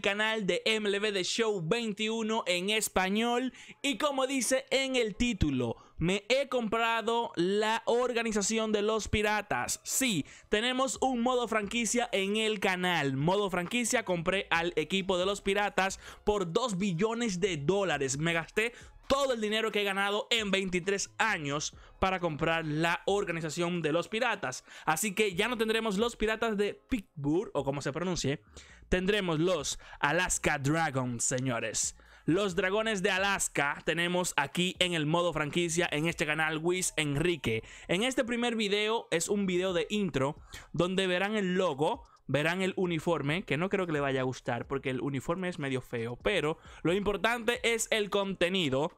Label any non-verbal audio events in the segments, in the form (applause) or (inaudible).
canal de MLB de Show 21 en español y como dice en el título, me he comprado la organización de los piratas. Sí, tenemos un modo franquicia en el canal. Modo franquicia, compré al equipo de los piratas por 2 billones de dólares. Me gasté todo el dinero que he ganado en 23 años para comprar la organización de los piratas. Así que ya no tendremos los piratas de Pittsburgh, o como se pronuncie, tendremos los Alaska Dragons, señores los Dragones de Alaska tenemos aquí en el modo franquicia en este canal Wiz Enrique. En este primer video es un video de intro donde verán el logo, verán el uniforme, que no creo que le vaya a gustar porque el uniforme es medio feo, pero lo importante es el contenido.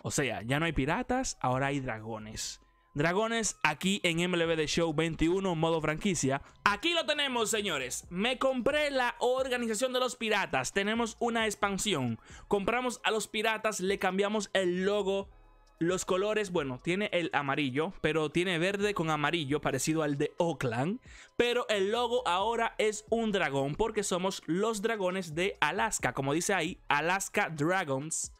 O sea, ya no hay piratas, ahora hay dragones. Dragones aquí en MLB The Show 21 modo franquicia. Aquí lo tenemos, señores. Me compré la organización de los piratas. Tenemos una expansión. Compramos a los piratas, le cambiamos el logo los colores, bueno, tiene el amarillo, pero tiene verde con amarillo, parecido al de Oakland. Pero el logo ahora es un dragón, porque somos los dragones de Alaska. Como dice ahí, Alaska Dragons.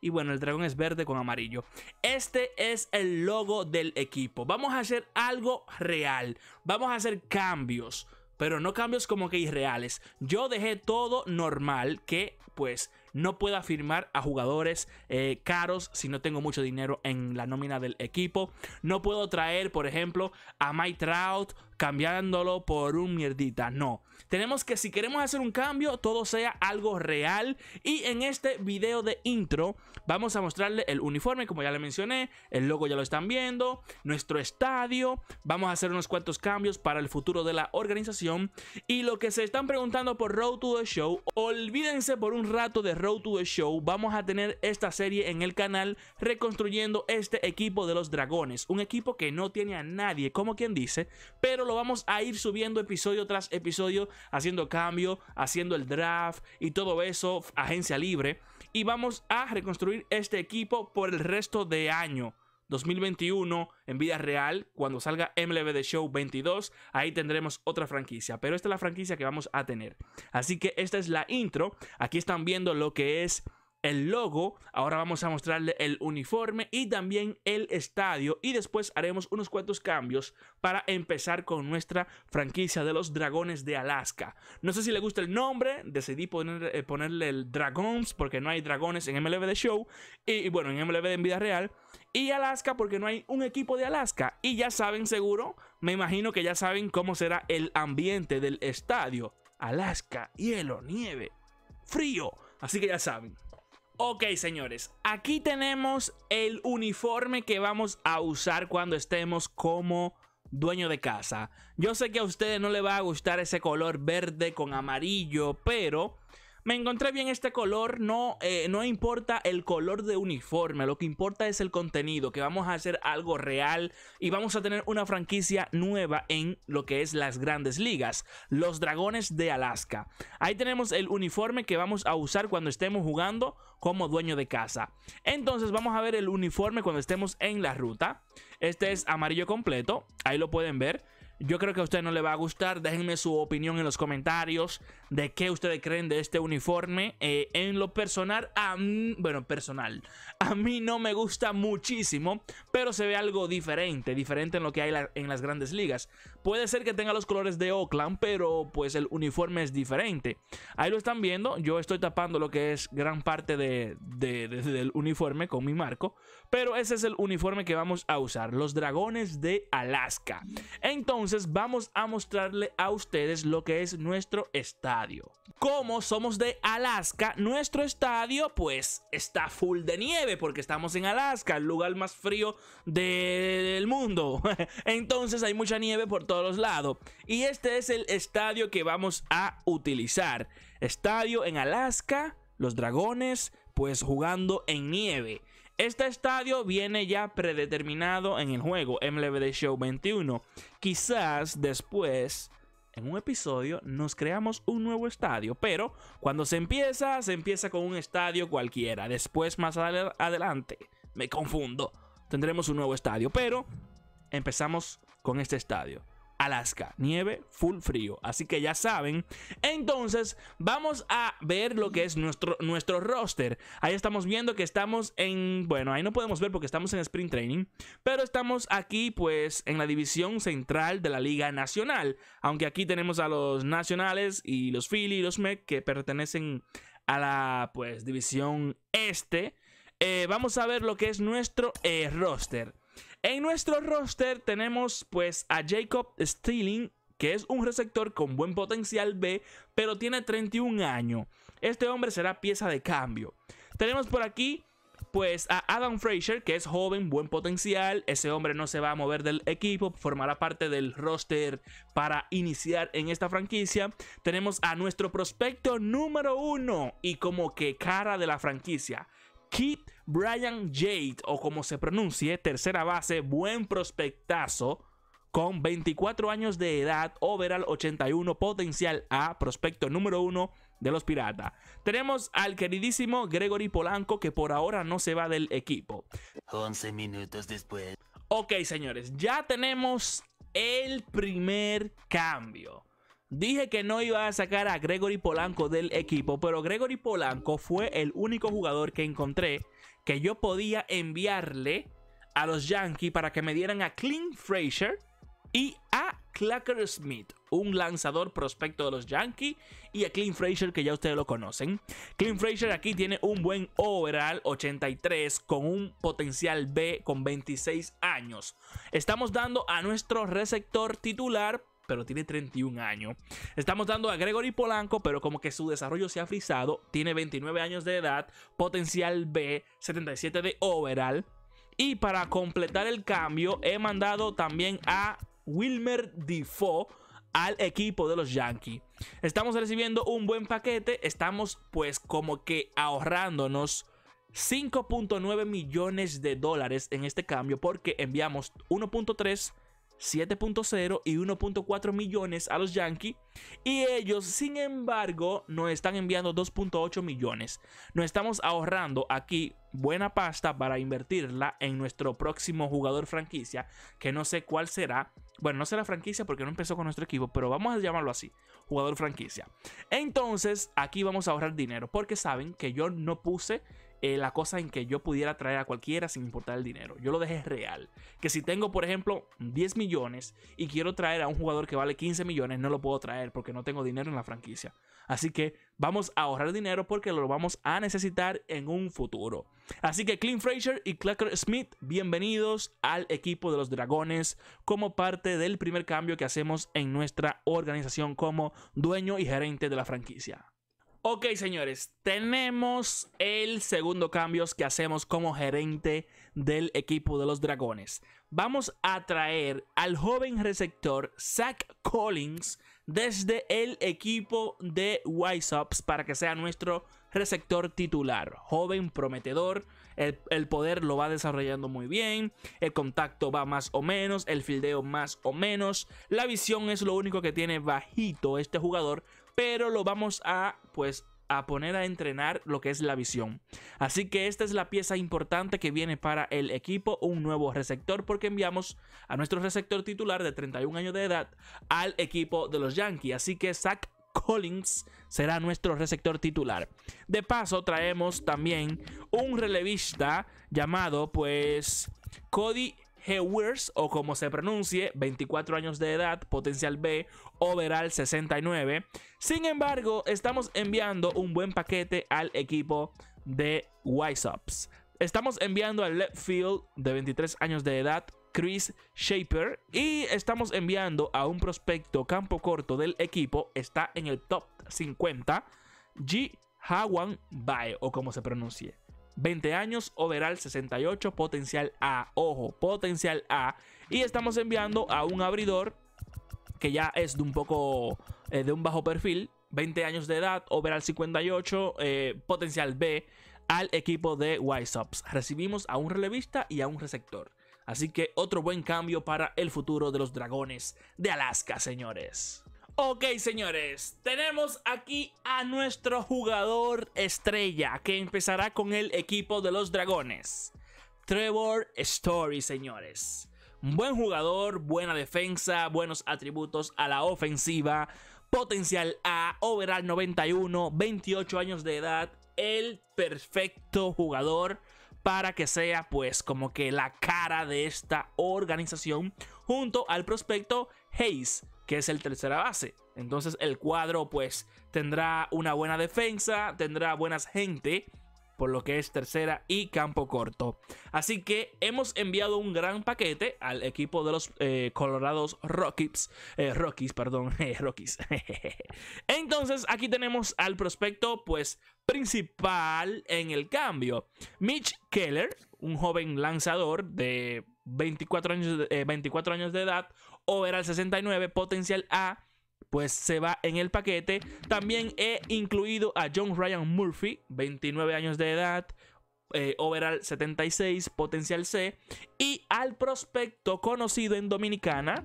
Y bueno, el dragón es verde con amarillo. Este es el logo del equipo. Vamos a hacer algo real. Vamos a hacer cambios. Pero no cambios como que irreales. Yo dejé todo normal que pues no puedo firmar a jugadores eh, caros si no tengo mucho dinero en la nómina del equipo. No puedo traer, por ejemplo, a Mike Trout cambiándolo por un mierdita. No. Tenemos que si queremos hacer un cambio, todo sea algo real. Y en este video de intro vamos a mostrarle el uniforme, como ya le mencioné. El logo ya lo están viendo. Nuestro estadio. Vamos a hacer unos cuantos cambios para el futuro de la organización. Y lo que se están preguntando por Road to the Show, olvídense por un rato de Road to the Show vamos a tener esta serie en el canal reconstruyendo este equipo de los dragones, un equipo que no tiene a nadie como quien dice, pero lo vamos a ir subiendo episodio tras episodio, haciendo cambio, haciendo el draft y todo eso, agencia libre, y vamos a reconstruir este equipo por el resto de año. 2021 en vida real, cuando salga MLB The Show 22, ahí tendremos otra franquicia, pero esta es la franquicia que vamos a tener. Así que esta es la intro, aquí están viendo lo que es el logo, ahora vamos a mostrarle el uniforme y también el estadio y después haremos unos cuantos cambios para empezar con nuestra franquicia de los Dragones de Alaska. No sé si le gusta el nombre, decidí eh, ponerle el Dragons porque no hay dragones en MLB de Show y, bueno, en MLB en vida real y Alaska porque no hay un equipo de Alaska y ya saben seguro, me imagino que ya saben cómo será el ambiente del estadio. Alaska, hielo, nieve, frío, así que ya saben. Ok señores, aquí tenemos el uniforme que vamos a usar cuando estemos como dueño de casa. Yo sé que a ustedes no les va a gustar ese color verde con amarillo, pero me encontré bien este color, no, eh, no importa el color de uniforme, lo que importa es el contenido, que vamos a hacer algo real y vamos a tener una franquicia nueva en lo que es las grandes ligas, los Dragones de Alaska. Ahí tenemos el uniforme que vamos a usar cuando estemos jugando como dueño de casa. Entonces vamos a ver el uniforme cuando estemos en la ruta. Este es amarillo completo, ahí lo pueden ver. Yo creo que a usted no le va a gustar. Déjenme su opinión en los comentarios de qué ustedes creen de este uniforme. Eh, en lo personal, bueno, personal, a mí no me gusta muchísimo, pero se ve algo diferente, diferente en lo que hay en las grandes ligas. Puede ser que tenga los colores de Oakland, pero pues el uniforme es diferente. Ahí lo están viendo, yo estoy tapando lo que es gran parte del uniforme con mi marco, pero ese es el uniforme que vamos a usar, los dragones de Alaska. Entonces, vamos a mostrarle a ustedes lo que es nuestro estadio. Como somos de Alaska, nuestro estadio pues está full de nieve porque estamos en Alaska, el lugar más frío del mundo. (laughs) Entonces hay mucha nieve por todos los lados. Y este es el estadio que vamos a utilizar. Estadio en Alaska, los dragones pues jugando en nieve. Este estadio viene ya predeterminado en el juego MLB The Show 21. Quizás después en un episodio nos creamos un nuevo estadio, pero cuando se empieza, se empieza con un estadio cualquiera. Después, más adelante, me confundo, tendremos un nuevo estadio, pero empezamos con este estadio. Alaska. Nieve, full frío. Así que ya saben. Entonces, vamos a ver lo que es nuestro, nuestro roster. Ahí estamos viendo que estamos en... Bueno, ahí no podemos ver porque estamos en Sprint Training. Pero estamos aquí, pues, en la división central de la Liga Nacional. Aunque aquí tenemos a los nacionales y los Philly y los Mech que pertenecen a la, pues, división este. Eh, vamos a ver lo que es nuestro eh, roster. En nuestro roster tenemos pues a Jacob Stealing, que es un receptor con buen potencial B, pero tiene 31 años. Este hombre será pieza de cambio. Tenemos por aquí pues a Adam Fraser, que es joven, buen potencial. Ese hombre no se va a mover del equipo, formará parte del roster para iniciar en esta franquicia. Tenemos a nuestro prospecto número uno y como que cara de la franquicia, Keith Brian Jade, o como se pronuncie, tercera base, buen prospectazo. Con 24 años de edad, overall 81, potencial A, prospecto número 1 de los Piratas. Tenemos al queridísimo Gregory Polanco que por ahora no se va del equipo. 11 minutos después. Ok, señores, ya tenemos el primer cambio. Dije que no iba a sacar a Gregory Polanco del equipo, pero Gregory Polanco fue el único jugador que encontré que yo podía enviarle a los Yankees para que me dieran a Clint Fraser y a Clacker Smith, un lanzador prospecto de los Yankees, y a Clint Fraser, que ya ustedes lo conocen. Clint Fraser aquí tiene un buen overall 83 con un potencial B con 26 años. Estamos dando a nuestro receptor titular pero tiene 31 años. Estamos dando a Gregory Polanco, pero como que su desarrollo se ha frisado. Tiene 29 años de edad, potencial B, 77 de overall. Y para completar el cambio, he mandado también a Wilmer Defoe al equipo de los Yankees. Estamos recibiendo un buen paquete, estamos pues como que ahorrándonos 5.9 millones de dólares en este cambio porque enviamos 1.3 7.0 y 1.4 millones a los Yankees. Y ellos, sin embargo, nos están enviando 2.8 millones. Nos estamos ahorrando aquí buena pasta para invertirla en nuestro próximo jugador franquicia, que no sé cuál será. Bueno, no será franquicia porque no empezó con nuestro equipo, pero vamos a llamarlo así, jugador franquicia. Entonces, aquí vamos a ahorrar dinero porque saben que yo no puse eh, la cosa en que yo pudiera traer a cualquiera sin importar el dinero. Yo lo dejé real. Que si tengo, por ejemplo, 10 millones y quiero traer a un jugador que vale 15 millones, no lo puedo traer porque no tengo dinero en la franquicia. Así que vamos a ahorrar dinero porque lo vamos a necesitar en un futuro. Así que Clint Fraser y Clacker Smith, bienvenidos al equipo de los Dragones como parte del primer cambio que hacemos en nuestra organización como dueño y gerente de la franquicia. Ok, señores, tenemos el segundo cambio que hacemos como gerente del equipo de los Dragones. Vamos a traer al joven receptor Zach Collins desde el equipo de Wise para que sea nuestro receptor titular. Joven, prometedor, el, poder lo va desarrollando muy bien, el contacto va más o menos, el fildeo más o menos, la visión es lo único que tiene bajito este jugador, pero lo vamos a pues a poner a entrenar lo que es la visión. Así que esta es la pieza importante que viene para el equipo, un nuevo receptor, porque enviamos a nuestro receptor titular de 31 años de edad al equipo de los Yankees. Así que Zach Collins será nuestro receptor titular. De paso, traemos también un relevista llamado pues Cody Hewers, o como se pronuncie, 24 años de edad, potencial B, overall 69. Sin embargo, estamos enviando un buen paquete al equipo de Wise Estamos enviando al left field de 23 años de edad, Chris Shaper, y estamos enviando a un prospecto campo corto del equipo, está en el top 50, G. Hawan Bae, o como se pronuncie. 20 años, overall 68, potencial A. Ojo, potencial A. Y estamos enviando a un abridor que ya es de un poco eh, de un bajo perfil, 20 años de edad, overall 58, eh, potencial B, al equipo de White Sox. Recibimos a un relevista y a un receptor. Así que otro buen cambio para el futuro de los dragones de Alaska, señores. Ok, señores, tenemos aquí a nuestro jugador estrella que empezará con el equipo de los dragones. Trevor Story, señores. Buen jugador, buena defensa, buenos atributos a la ofensiva, potencial A, overall 91, 28 años de edad, el perfecto jugador para que sea pues como que la cara de esta organización junto al prospecto Hayes que es el tercera base. Entonces el cuadro pues tendrá una buena defensa, tendrá buenas gente, por lo que es tercera y campo corto. Así que hemos enviado un gran paquete al equipo de los eh, Colorados Rockies, eh, Rockies, perdón, (laughs) Rockies. (laughs) Entonces aquí tenemos al prospecto pues principal en el cambio, Mitch Keller, un joven lanzador de 24 años, de, 24 eh, años de edad, overall 69, potencial A, pues se va en el paquete. También he incluido a John Ryan Murphy, 29 años de edad, eh, overall 76, potencial C, y al prospecto conocido en Dominicana,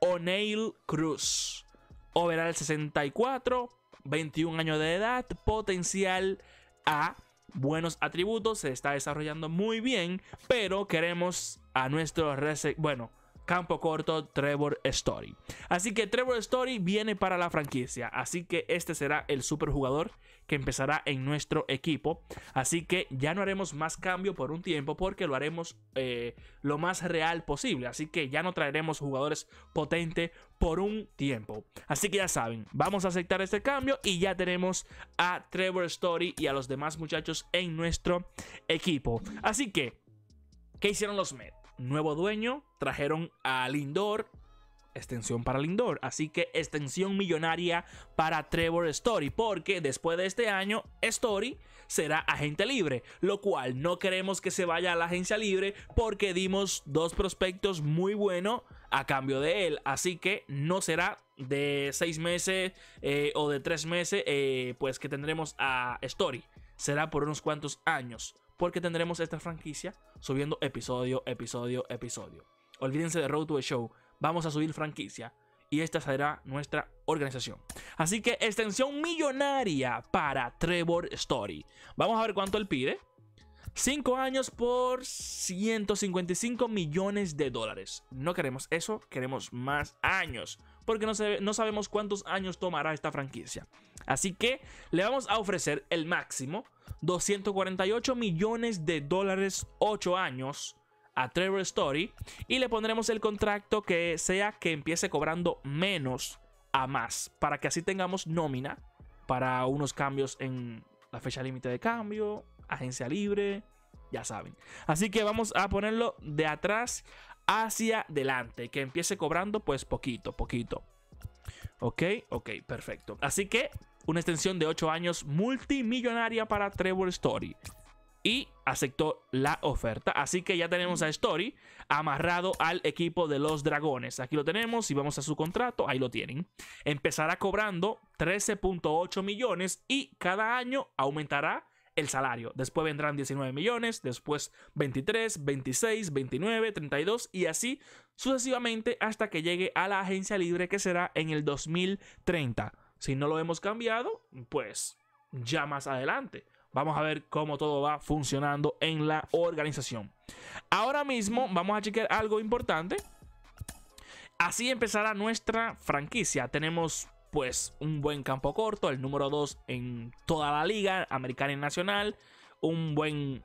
O'Neill Cruz, overall 64, 21 años de edad, potencial A buenos atributos, se está desarrollando muy bien, pero queremos a nuestro, bueno, campo corto Trevor Story. Así que Trevor Story viene para la franquicia, así que este será el super jugador que empezará en nuestro equipo. Así que ya no haremos más cambio por un tiempo porque lo haremos eh, lo más real posible. Así que ya no traeremos jugadores potentes por un tiempo. Así que ya saben, vamos a aceptar este cambio y ya tenemos a Trevor Story y a los demás muchachos en nuestro equipo. Así que, ¿qué hicieron los Mets? nuevo dueño, trajeron a Lindor, extensión para Lindor. Así que extensión millonaria para Trevor Story, porque después de este año Story será agente libre, lo cual no queremos que se vaya a la agencia libre porque dimos dos prospectos muy buenos a cambio de él. Así que no será de seis meses eh, o de tres meses, eh, pues que tendremos a Story. Será por unos cuantos años porque tendremos esta franquicia subiendo episodio, episodio, episodio. Olvídense de Road to the Show, vamos a subir franquicia y esta será nuestra organización. Así que extensión millonaria para Trevor Story. Vamos a ver cuánto él pide. 5 años por 155 millones de dólares. No queremos eso, queremos más años porque no, no sabemos cuántos años tomará esta franquicia. Así que le vamos a ofrecer el máximo, 248 millones de dólares 8 años a Trevor Story y le pondremos el contrato que sea que empiece cobrando menos a más para que así tengamos nómina para unos cambios en la fecha límite de cambio, agencia libre, ya saben. Así que vamos a ponerlo de atrás hacia adelante, que empiece cobrando pues poquito, poquito. Ok, ok, perfecto. Así que una extensión de 8 años multimillonaria para Trevor Story. Y aceptó la oferta. Así que ya tenemos a Story amarrado al equipo de los Dragones. Aquí lo tenemos. y vamos a su contrato, ahí lo tienen. Empezará cobrando 13.8 millones y cada año aumentará el salario. Después vendrán 19 millones, después 23, 26, 29, 32 y así sucesivamente hasta que llegue a la agencia libre que será en el 2030. Si no lo hemos cambiado, pues ya más adelante. Vamos a ver cómo todo va funcionando en la organización. Ahora mismo vamos a chequear algo importante. Así empezará nuestra franquicia. Tenemos pues un buen campo corto, el número 2 en toda la liga, americana y nacional, un buen,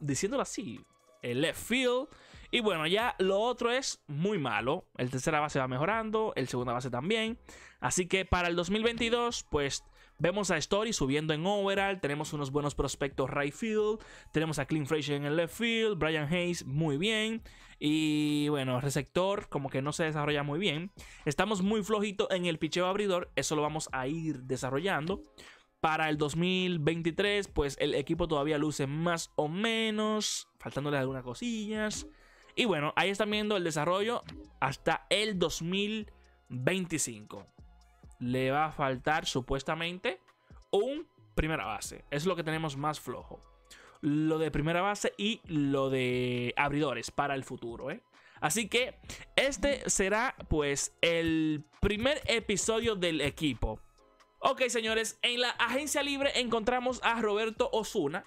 diciéndolo así, el left field. Y bueno, ya lo otro es muy malo. El tercera base va mejorando, el segunda base también. Así que para el 2022, pues Vemos a Story subiendo en overall, tenemos unos buenos prospectos right field, tenemos a Clint Frazier en el left field, Brian Hayes muy bien y bueno, receptor como que no se desarrolla muy bien. Estamos muy flojitos en el picheo abridor, eso lo vamos a ir desarrollando. Para el 2023, pues el equipo todavía luce más o menos, Faltándole algunas cosillas. Y bueno, ahí están viendo el desarrollo hasta el 2025 le va a faltar supuestamente un primera base. Es lo que tenemos más flojo. Lo de primera base y lo de abridores para el futuro, ¿eh? Así que este será pues el primer episodio del equipo. Ok, señores, en la agencia libre encontramos a Roberto Osuna.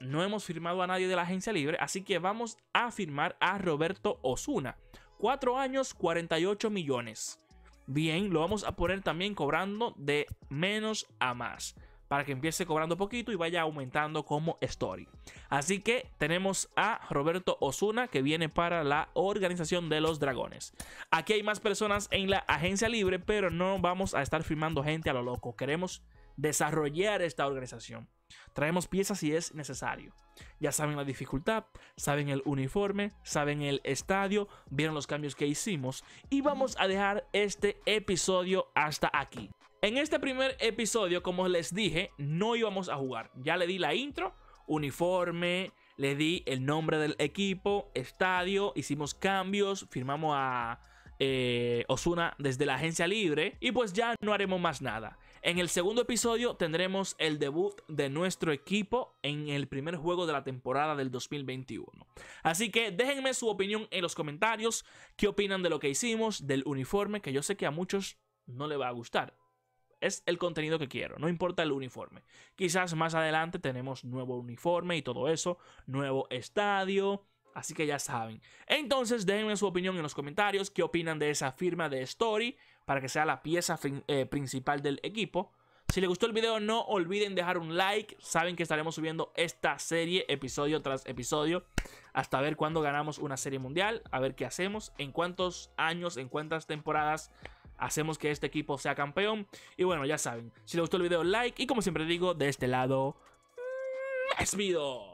No hemos firmado a nadie de la agencia libre, así que vamos a firmar a Roberto Osuna. Cuatro años, 48 millones bien, lo vamos a poner también cobrando de menos a más para que empiece cobrando poquito y vaya aumentando como story. Así que tenemos a Roberto Osuna que viene para la organización de los dragones. Aquí hay más personas en la agencia libre, pero no vamos a estar firmando gente a lo loco. Queremos desarrollar esta organización. Traemos piezas si es necesario. Ya saben la dificultad, saben el uniforme, saben el estadio, vieron los cambios que hicimos y vamos a dejar este episodio hasta aquí. En este primer episodio, como les dije, no íbamos a jugar. Ya le di la intro, uniforme, le di el nombre del equipo, estadio, hicimos cambios, firmamos a eh, Osuna desde la agencia libre. Y pues ya no haremos más nada. En el segundo episodio tendremos el debut de nuestro equipo en el primer juego de la temporada del 2021. Así que déjenme su opinión en los comentarios. ¿Qué opinan de lo que hicimos? Del uniforme que yo sé que a muchos no le va a gustar. Es el contenido que quiero, no importa el uniforme. Quizás más adelante tenemos nuevo uniforme y todo eso, nuevo estadio, Así que ya saben. Entonces, déjenme su opinión en los comentarios. ¿Qué opinan de esa firma de Story? Para que sea la pieza eh, principal del equipo. Si les gustó el video, no olviden dejar un like. Saben que estaremos subiendo esta serie episodio tras episodio. Hasta ver cuándo ganamos una serie mundial. A ver qué hacemos. En cuántos años, en cuántas temporadas hacemos que este equipo sea campeón. Y bueno, ya saben. Si les gustó el video, like. Y como siempre digo, de este lado... ¡mm, ¡Es video!